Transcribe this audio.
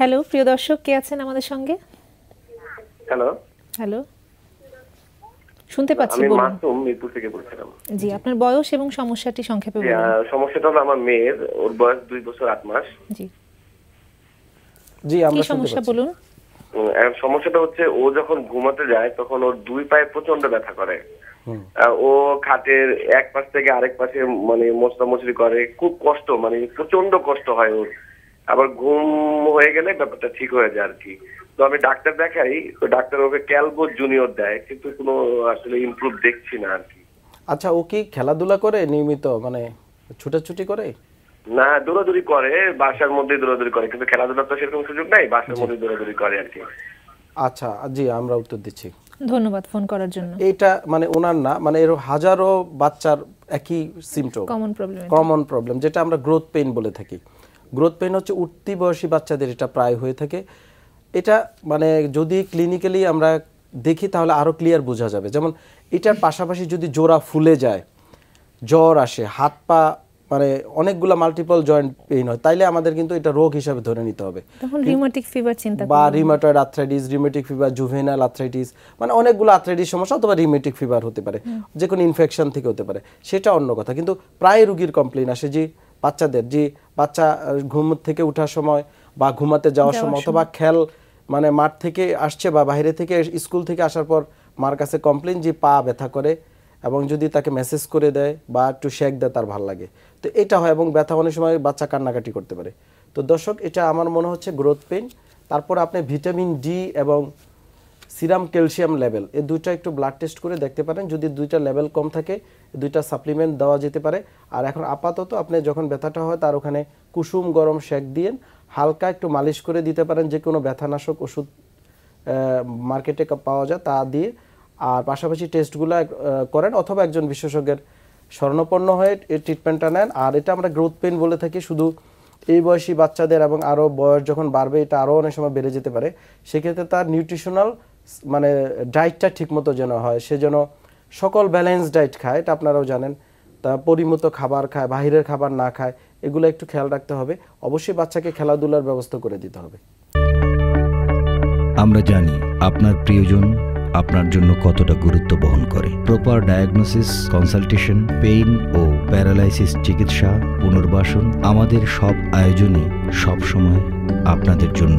hello প্রিয় দর্শক কে আছেন আমাদের সঙ্গে হ্যালো হ্যালো শুনতে পাচ্ছি আমি মাসুম মিরপুর থেকে বলছিলাম জি আপনার বয়স এবং সমস্যাটি সংক্ষেপে বলুন হ্যাঁ, সমস্যাটা হলো আমার মেয়ের ওর বয়স 2 বছর 8 মাস জি জি আমরা সমস্যা বলুন সমস্যাটা হচ্ছে ও যখন ঘুমাতে যায় তখন ওর দুই পায়ে প্রচন্ড ব্যথা করে ও খাটের এক পাশ থেকে আরেক পাশে মানে মশলা মশলি করে খুব কষ্ট মানে প্রচন্ড কষ্ট হয় ওর আবার ঘুম হয়ে গেলে ব্যাপারটা ঠিক হয়ে যায় আর কি তো আমি ডাক্তার দেখাই ডাক্তার ওকে ক্যালবো জুনিয়র দেয় কিন্তু কোনো আসলে ইমপ্রুভ দেখছি না আর কি আচ্ছা ও কি খেলাধুলা করে নিয়মিত মানে ছুটাছুটি করে না দৌড়াদৌড়ি করে বাসার মধ্যে দৌড়াদৌড়ি করে কিন্তু খেলাধুলা তো সেরকম সুযোগ নাই বাসার মধ্যে দৌড়াদৌড়ি করে আর কি আচ্ছা জি আমরা উত্তর দিচ্ছি ধন্যবাদ ফোন করার জন্য এটা মানে ওনার না মানে এর হাজারো বাচ্চার একই symptom common problem common problem যেটা আমরা গ্রোথ পেইন বলে থাকি গ্রোথ পেন হচ্ছে উঠতি বয়সী বাচ্চাদের এটা প্রায় হয়ে থাকে এটা মানে যদি ক্লিনিক্যালি আমরা দেখি তাহলে আরও ক্লিয়ার বোঝা যাবে যেমন এটার পাশাপাশি যদি জোড়া ফুলে যায় জ্বর আসে হাত পা মানে অনেকগুলো মাল্টিপল জয়েন্ট পেইন হয় তাইলে আমাদের কিন্তু এটা রোগ হিসাবে ধরে নিতে হবে তখন রিউমাটিক ফিভার চিন্তা বা rheumatoid arthritis rheumatic fever juvenile arthritis মানে অনেকগুলো আর্থ্রাইটিস সমস্যা অথবা রিউমাটিক ফিভার হতে পারে যে কোনো ইনফেকশন থেকে হতে পারে সেটা অন্য কথা কিন্তু প্রায় রোগীর কমপ্লেইন আসে যে বাচ্চাদের যে বাচ্চা ঘুম থেকে ওঠার সময় বা ঘুমাতে যাওয়ার সময় অথবা খেল মানে মাঠ থেকে আসছে বা বাইরে থেকে স্কুল থেকে আসার পর মার কাছে কমপ্লেন যে পা ব্যথা করে এবং যদি তাকে মেসেজ করে দেয় বা একটু শেক দেয় তার ভাল লাগে তো এটা হয় এবং ব্যথা অনেক সময় বাচ্চা কান্নাকাটি করতে পারে তো দর্শক এটা আমার মনে হচ্ছে গ্রোথ পেন তারপর আপনি ভিটামিন ডি এবং সিরাম ক্যালসিয়াম লেভেল এই দুইটা একটু ব্লাড টেস্ট করে দেখতে পারেন যদি দুইটা লেভেল কম থাকে দুইটা সাপ্লিমেন্ট দেওয়া যেতে পারে আর এখন আপাতত আপনি যখন ব্যথাটা হয় তার ওখানে কুসুম গরম শেক দিয়ে হালকা একটু মালিশ করে দিতে পারেন যে কোনো ব্যথানাশক ওষুধ মার্কেটে পাওয়া যায় তা দিয়ে আর পাশাপাশি টেস্টগুলো করেন অথবা একজন বিশেষজ্ঞের স্বর্ণপন্ন হয়ে এই ট্রিটমেন্টটা নেন আর এটা আমরা গ্রোথ পেন বলে থাকি শুধু এই বয়সী বাচ্চাদের এবং আরও বয়স যখন বাড়বে এটা আরও অনেক সময় বেড়ে যেতে পারে সেক্ষেত্রে তার নিউট্রিশনাল মানে ডায়েটটা ঠিকমতো যেন হয় সে যেন সকল ব্যালেন্স ডায়েট খায় এটা আপনারাও জানেন তা পরিমিত খাবার খায় বাহিরের খাবার না খায় এগুলো একটু খেয়াল রাখতে হবে অবশ্যই বাচ্চাকে খেলাধুলার ব্যবস্থা করে দিতে হবে আমরা জানি আপনার প্রিয়জন আপনার জন্য কতটা গুরুত্ব বহন করে প্রপার ডায়াগনোসিস কনসালটেশন পেইন ও প্যারালাইসিস চিকিৎসা পুনর্বাসন আমাদের সব আয়োজনে সবসময় আপনাদের জন্য